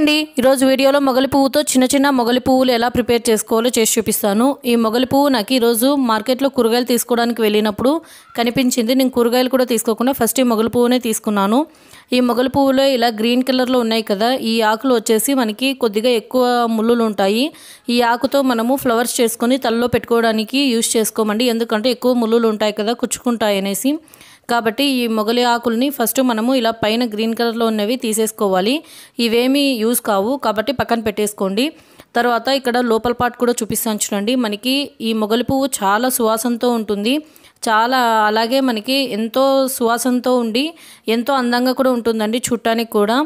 అండి ఈరోజు వీడియోలో మొగలి పువ్వుతో చిన్న చిన్న మొగలి పువ్వులు ఎలా ప్రిపేర్ చేసుకోవాలో చేసి చూపిస్తాను ఈ మొగలి పువ్వు నాకు ఈరోజు మార్కెట్లో కూరగాయలు తీసుకోవడానికి వెళ్ళినప్పుడు కనిపించింది నేను కూరగాయలు కూడా తీసుకోకుండా ఫస్ట్ ఈ మొగలి పువ్వునే తీసుకున్నాను ఈ మొగలి పువ్వులో ఇలా గ్రీన్ కలర్లో ఉన్నాయి కదా ఈ ఆకులు వచ్చేసి మనకి కొద్దిగా ఎక్కువ ముళ్ళులు ఉంటాయి ఈ ఆకుతో మనము ఫ్లవర్స్ చేసుకొని తలలో పెట్టుకోవడానికి యూస్ చేసుకోమండి ఎందుకంటే ఎక్కువ ముళ్ళులు ఉంటాయి కదా కుచ్చుకుంటాయి అనేసి కాబట్టి ఈ మొగలి ఆకుల్ని ఫస్ట్ మనము ఇలా పైన గ్రీన్ కలర్లో ఉన్నవి తీసేసుకోవాలి ఇవేమీ యూస్ కావు కాబట్టి పక్కన పెట్టేసుకోండి తర్వాత ఇక్కడ లోపల పార్ట్ కూడా చూపిస్తాను చూడండి మనకి ఈ మొగలి పువ్వు చాలా సువాసనతో ఉంటుంది చాలా అలాగే మనకి ఎంతో సువాసనతో ఉండి ఎంతో అందంగా కూడా ఉంటుందండి చుట్టానికి కూడా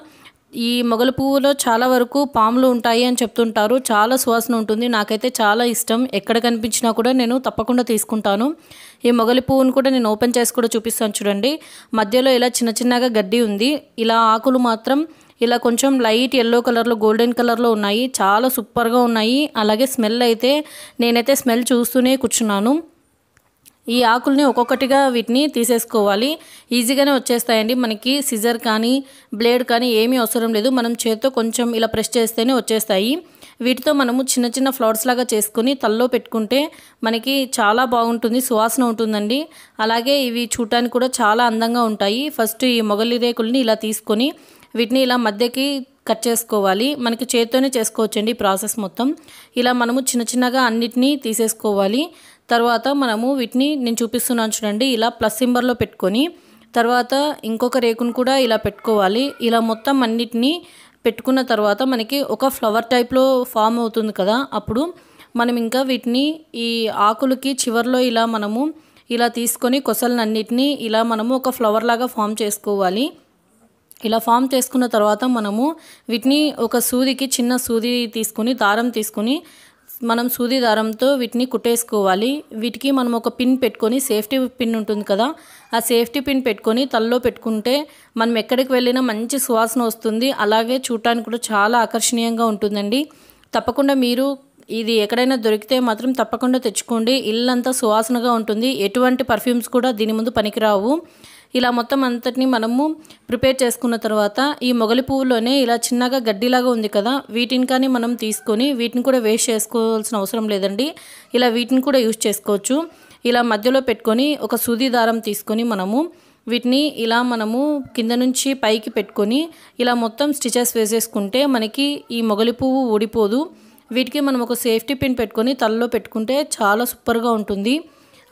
ఈ మొగలు పువ్వులో చాలా వరకు పాములు ఉంటాయి అని చెప్తుంటారు చాలా సువాసన ఉంటుంది నాకైతే చాలా ఇష్టం ఎక్కడ కనిపించినా కూడా నేను తప్పకుండా తీసుకుంటాను ఈ మొగలి పువ్వును కూడా నేను ఓపెన్ చేసి కూడా చూపిస్తాను చూడండి మధ్యలో ఇలా చిన్న చిన్నగా గడ్డి ఉంది ఇలా ఆకులు మాత్రం ఇలా కొంచెం లైట్ ఎల్లో కలర్లో గోల్డెన్ కలర్లో ఉన్నాయి చాలా సూపర్గా ఉన్నాయి అలాగే స్మెల్ అయితే నేనైతే స్మెల్ చూస్తూనే కూర్చున్నాను ఈ ఆకుల్ని ఒక్కొక్కటిగా వీటిని తీసేసుకోవాలి ఈజీగానే వచ్చేస్తాయండి మనకి సిజర్ కానీ బ్లేడ్ కానీ ఏమీ అవసరం లేదు మనం చేతితో కొంచెం ఇలా ప్రెస్ చేస్తేనే వచ్చేస్తాయి వీటితో మనము చిన్న చిన్న ఫ్లవర్స్ లాగా చేసుకుని తల్లో పెట్టుకుంటే మనకి చాలా బాగుంటుంది సువాసన ఉంటుందండి అలాగే ఇవి చూడటానికి కూడా చాలా అందంగా ఉంటాయి ఫస్ట్ ఈ మొగలి రేకుల్ని ఇలా తీసుకొని వీటిని ఇలా మధ్యకి కట్ చేసుకోవాలి మనకి చేత్తోనే చేసుకోవచ్చండి ప్రాసెస్ మొత్తం ఇలా మనము చిన్న చిన్నగా అన్నిటినీ తీసేసుకోవాలి తర్వాత మనము వీటిని నేను చూపిస్తున్నాను చూడండి ఇలా ప్లస్ సింబర్లో పెట్టుకొని తర్వాత ఇంకొక రేకును కూడా ఇలా పెట్టుకోవాలి ఇలా మొత్తం అన్నిటినీ పెట్టుకున్న తర్వాత మనకి ఒక ఫ్లవర్ టైప్లో ఫామ్ అవుతుంది కదా అప్పుడు మనం ఇంకా వీటిని ఈ ఆకులకి చివరిలో ఇలా మనము ఇలా తీసుకొని కొసలన్నిటినీ ఇలా మనము ఒక ఫ్లవర్ లాగా ఫామ్ చేసుకోవాలి ఇలా ఫామ్ చేసుకున్న తర్వాత మనము వీటిని ఒక సూదికి చిన్న సూది తీసుకుని దారం తీసుకుని మనం సూది దారంతో వీటిని కుట్టేసుకోవాలి వీటికి మనం ఒక పిన్ పెట్టుకొని సేఫ్టీ పిన్ ఉంటుంది కదా ఆ సేఫ్టీ పిన్ పెట్టుకొని తలలో పెట్టుకుంటే మనం ఎక్కడికి వెళ్ళినా మంచి సువాసన వస్తుంది అలాగే చూడటానికి కూడా చాలా ఆకర్షణీయంగా ఉంటుందండి తప్పకుండా మీరు ఇది ఎక్కడైనా దొరికితే మాత్రం తప్పకుండా తెచ్చుకోండి ఇల్లంతా సువాసనగా ఉంటుంది ఎటువంటి పర్ఫ్యూమ్స్ కూడా దీని ముందు పనికిరావు ఇలా మొత్తం అంతటిని మనము ప్రిపేర్ చేసుకున్న తర్వాత ఈ మొగలి పువ్వులోనే ఇలా చిన్నగా గడ్డిలాగా ఉంది కదా వీటిని కానీ మనం తీసుకొని వీటిని కూడా వేస్ట్ చేసుకోవాల్సిన అవసరం లేదండి ఇలా వీటిని కూడా యూజ్ చేసుకోవచ్చు ఇలా మధ్యలో పెట్టుకొని ఒక సూది దారం తీసుకొని మనము వీటిని ఇలా మనము కింద నుంచి పైకి పెట్టుకొని ఇలా మొత్తం స్టిచెస్ వేసేసుకుంటే మనకి ఈ మొగలి పువ్వు ఊడిపోదు వీటికి మనం ఒక సేఫ్టీ పిన్ పెట్టుకొని తలలో పెట్టుకుంటే చాలా సూపర్గా ఉంటుంది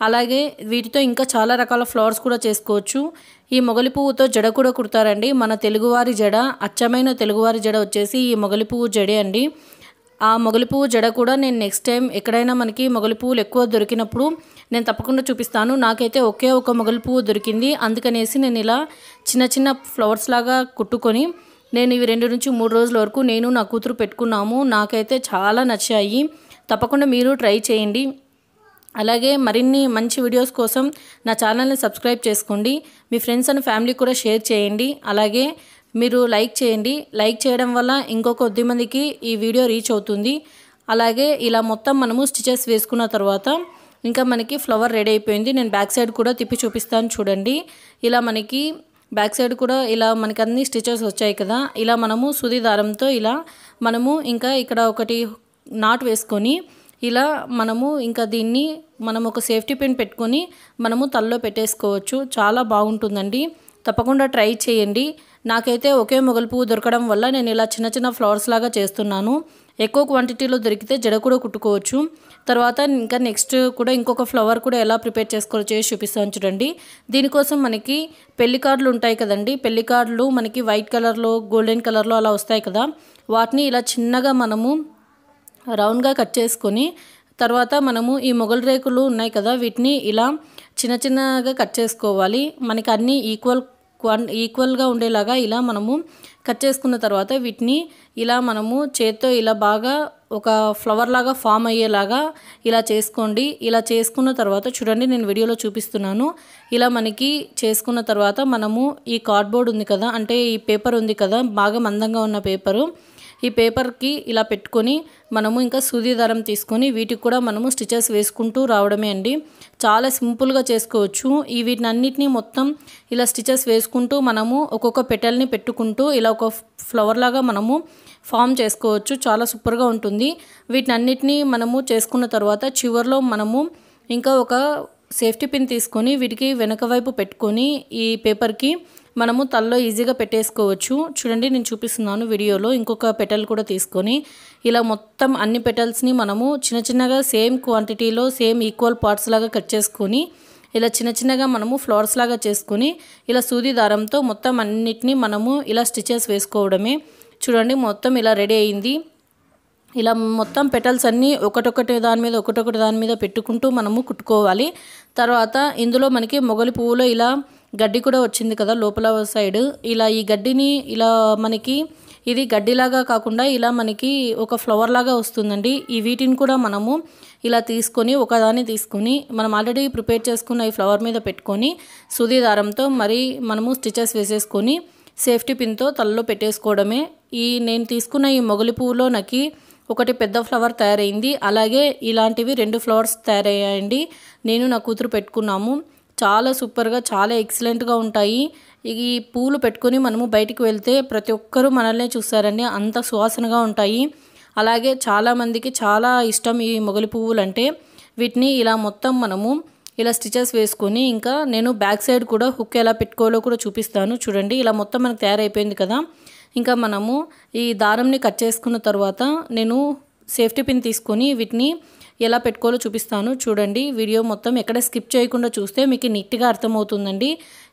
అలాగే వీటితో ఇంకా చాలా రకాల ఫ్లవర్స్ కూడా చేసుకోవచ్చు ఈ మొగలి పువ్వుతో జడ కూడా కుడతారండి మన తెలుగువారి జడ అచ్చమైన తెలుగువారి జడ వచ్చేసి ఈ మొగలి పువ్వు జడే అండి ఆ మొగలి పువ్వు జడ కూడా నేను నెక్స్ట్ టైం ఎక్కడైనా మనకి మొగలి పువ్వులు ఎక్కువ దొరికినప్పుడు నేను తప్పకుండా చూపిస్తాను నాకైతే ఒకే ఒక మొగలి పువ్వు దొరికింది అందుకనేసి నేను ఇలా చిన్న చిన్న ఫ్లవర్స్ లాగా కుట్టుకొని నేను ఇవి రెండు నుంచి మూడు రోజుల వరకు నేను నా కూతురు పెట్టుకున్నాము నాకైతే చాలా నచ్చాయి తప్పకుండా మీరు ట్రై చేయండి అలాగే మరిన్ని మంచి వీడియోస్ కోసం నా ఛానల్ని సబ్స్క్రైబ్ చేసుకోండి మీ ఫ్రెండ్స్ అండ్ ఫ్యామిలీ కూడా షేర్ చేయండి అలాగే మీరు లైక్ చేయండి లైక్ చేయడం వల్ల ఇంకో కొద్ది మందికి ఈ వీడియో రీచ్ అవుతుంది అలాగే ఇలా మొత్తం మనము స్టిచెస్ వేసుకున్న తర్వాత ఇంకా మనకి ఫ్లవర్ రెడీ అయిపోయింది నేను బ్యాక్ సైడ్ కూడా తిప్పి చూపిస్తాను చూడండి ఇలా మనకి బ్యాక్ సైడ్ కూడా ఇలా మనకి అన్ని స్టిచెస్ వచ్చాయి కదా ఇలా మనము సుది దారంతో ఇలా మనము ఇంకా ఇక్కడ ఒకటి నాట్ వేసుకొని ఇలా మనము ఇంకా దీన్ని మనం ఒక సేఫ్టీ పెన్ పెట్టుకొని మనము తలలో పెట్టేసుకోవచ్చు చాలా బాగుంటుందండి తప్పకుండా ట్రై చేయండి నాకైతే ఒకే మొగలు పువ్వు దొరకడం వల్ల నేను ఇలా చిన్న చిన్న ఫ్లవర్స్ లాగా చేస్తున్నాను ఎక్కువ క్వాంటిటీలో దొరికితే జడ కూడా కుట్టుకోవచ్చు తర్వాత ఇంకా నెక్స్ట్ కూడా ఇంకొక ఫ్లవర్ కూడా ఎలా ప్రిపేర్ చేసుకోవాలో చేసి చూపిస్తాను చూడండి దీనికోసం మనకి పెళ్లి కార్డులు ఉంటాయి కదండి పెళ్లి కార్డులు మనకి వైట్ కలర్లో గోల్డెన్ కలర్లో అలా వస్తాయి కదా వాటిని ఇలా చిన్నగా మనము రౌండ్గా కట్ చేసుకొని తర్వాత మనము ఈ మొగల్ రేకులు ఉన్నాయి కదా వీటిని ఇలా చిన్న చిన్నగా కట్ చేసుకోవాలి మనకి అన్నీ ఈక్వల్ ఈక్వల్గా ఉండేలాగా ఇలా మనము కట్ చేసుకున్న తర్వాత వీటిని ఇలా మనము చేత్తో ఇలా బాగా ఒక ఫ్లవర్ లాగా ఫామ్ అయ్యేలాగా ఇలా చేసుకోండి ఇలా చేసుకున్న తర్వాత చూడండి నేను వీడియోలో చూపిస్తున్నాను ఇలా మనకి చేసుకున్న తర్వాత మనము ఈ కార్డ్బోర్డ్ ఉంది కదా అంటే ఈ పేపర్ ఉంది కదా బాగా మందంగా ఉన్న పేపరు ఈ పేపర్కి ఇలా పెట్టుకొని మనము ఇంకా సూది దారం తీసుకొని వీటికి కూడా మనము స్టిచెస్ వేసుకుంటూ రావడమే అండి చాలా సింపుల్గా చేసుకోవచ్చు ఈ వీటినన్నిటినీ మొత్తం ఇలా స్టిచెస్ వేసుకుంటూ మనము ఒక్కొక్క పెటల్ని పెట్టుకుంటూ ఇలా ఒక ఫ్లవర్ లాగా మనము ఫామ్ చేసుకోవచ్చు చాలా సూపర్గా ఉంటుంది వీటినన్నిటినీ మనము చేసుకున్న తర్వాత చివరిలో మనము ఇంకా ఒక సేఫ్టీ పిన్ తీసుకొని వీటికి వెనక వైపు పెట్టుకొని ఈ పేపర్కి మనము తల్లో ఈజీగా పెట్టేసుకోవచ్చు చూడండి నేను చూపిస్తున్నాను వీడియోలో ఇంకొక పెటల్ కూడా తీసుకొని ఇలా మొత్తం అన్ని పెటల్స్ని మనము చిన్న చిన్నగా సేమ్ క్వాంటిటీలో సేమ్ ఈక్వల్ పార్ట్స్ లాగా కట్ చేసుకొని ఇలా చిన్న చిన్నగా మనము ఫ్లవర్స్ లాగా చేసుకొని ఇలా సూది దారంతో మొత్తం అన్నిటినీ మనము ఇలా స్టిచెస్ వేసుకోవడమే చూడండి మొత్తం ఇలా రెడీ అయింది ఇలా మొత్తం పెటల్స్ అన్నీ ఒకటొకటి దాని మీద ఒకటొకటి దాని మీద పెట్టుకుంటూ మనము కుట్టుకోవాలి తర్వాత ఇందులో మనకి మొగలి పువ్వులో ఇలా గడ్డి కూడా వచ్చింది కదా లోపల సైడ్ ఇలా ఈ గడ్డిని ఇలా మనకి ఇది గడ్డిలాగా కాకుండా ఇలా మనకి ఒక ఫ్లవర్ లాగా వస్తుందండి ఈ వీటిని కూడా మనము ఇలా తీసుకొని ఒకదాన్ని తీసుకొని మనం ఆల్రెడీ ప్రిపేర్ చేసుకున్న ఈ ఫ్లవర్ మీద పెట్టుకొని సుదీదారంతో మరి మనము స్టిచెస్ వేసేసుకొని సేఫ్టీ పిన్తో తలలో పెట్టేసుకోవడమే ఈ నేను తీసుకున్న ఈ మొగలి పువ్వులో నాకు ఒకటి పెద్ద ఫ్లవర్ తయారైంది అలాగే ఇలాంటివి రెండు ఫ్లవర్స్ తయారయ్యాయండి నేను నా కూతురు పెట్టుకున్నాము చాలా సూపర్గా చాలా ఎక్సలెంట్గా ఉంటాయి ఈ పూలు పెట్టుకొని మనము బయటికి వెళ్తే ప్రతి ఒక్కరూ మనల్ని చూస్తారండి అంత సువాసనగా ఉంటాయి అలాగే చాలామందికి చాలా ఇష్టం ఈ మొగలి పువ్వులు అంటే వీటిని ఇలా మొత్తం మనము ఇలా స్టిచెస్ వేసుకొని ఇంకా నేను బ్యాక్ సైడ్ కూడా హుక్ ఎలా పెట్టుకోవాలో కూడా చూపిస్తాను చూడండి ఇలా మొత్తం మనకు తయారైపోయింది కదా ఇంకా మనము ఈ దారంని కట్ చేసుకున్న తర్వాత నేను సేఫ్టీ పిన్ తీసుకొని వీటిని ఎలా పెట్టుకోవాలో చూపిస్తాను చూడండి వీడియో మొత్తం ఎక్కడ స్కిప్ చేయకుండా చూస్తే మీకు నీట్గా అర్థమవుతుందండి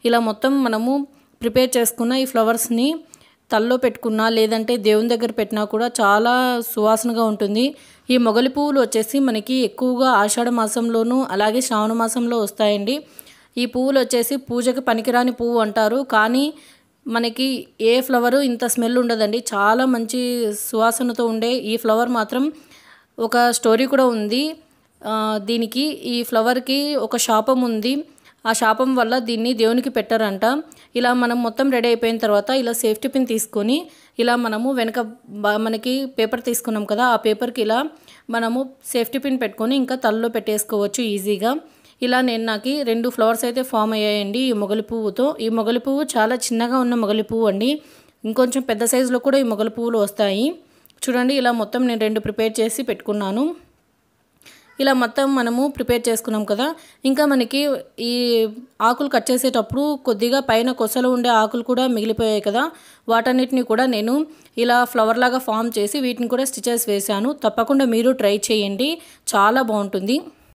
ఇలా మొత్తం మనము ప్రిపేర్ చేసుకున్న ఈ ఫ్లవర్స్ని తల్లో పెట్టుకున్నా లేదంటే దేవుని దగ్గర పెట్టినా కూడా చాలా సువాసనగా ఉంటుంది ఈ మొగలి పువ్వులు వచ్చేసి మనకి ఎక్కువగా ఆషాఢ మాసంలోనూ అలాగే శ్రావణ మాసంలో వస్తాయండి ఈ పువ్వులు వచ్చేసి పూజకి పనికిరాని పువ్వు అంటారు కానీ మనకి ఏ ఫ్లవరు ఇంత స్మెల్ ఉండదండి చాలా మంచి సువాసనతో ఉండే ఈ ఫ్లవర్ మాత్రం ఒక స్టోరీ కూడా ఉంది దీనికి ఈ ఫ్లవర్కి ఒక శాపం ఉంది ఆ శాపం వల్ల దీన్ని దేవునికి పెట్టారంట ఇలా మనం మొత్తం రెడీ అయిపోయిన తర్వాత ఇలా సేఫ్టీ పిన్ తీసుకొని ఇలా మనము వెనక మనకి పేపర్ తీసుకున్నాం కదా ఆ పేపర్కి ఇలా మనము సేఫ్టీ పిన్ పెట్టుకొని ఇంకా తలలో పెట్టేసుకోవచ్చు ఈజీగా ఇలా నేను నాకు రెండు ఫ్లవర్స్ అయితే ఫామ్ అయ్యాయండి ఈ మొగలి పువ్వుతో ఈ మొగలి పువ్వు చాలా చిన్నగా ఉన్న మొగలి పువ్వు అండి ఇంకొంచెం పెద్ద సైజులో కూడా ఈ మొగలి పువ్వులు వస్తాయి చూడండి ఇలా మొత్తం నేను రెండు ప్రిపేర్ చేసి పెట్టుకున్నాను ఇలా మొత్తం మనము ప్రిపేర్ చేసుకున్నాం కదా ఇంకా మనకి ఈ ఆకులు కట్ చేసేటప్పుడు కొద్దిగా పైన కొసలు ఉండే ఆకులు కూడా మిగిలిపోయాయి కదా వాటన్నిటిని కూడా నేను ఇలా ఫ్లవర్ లాగా ఫామ్ చేసి వీటిని కూడా స్టిచెస్ వేశాను తప్పకుండా మీరు ట్రై చేయండి చాలా బాగుంటుంది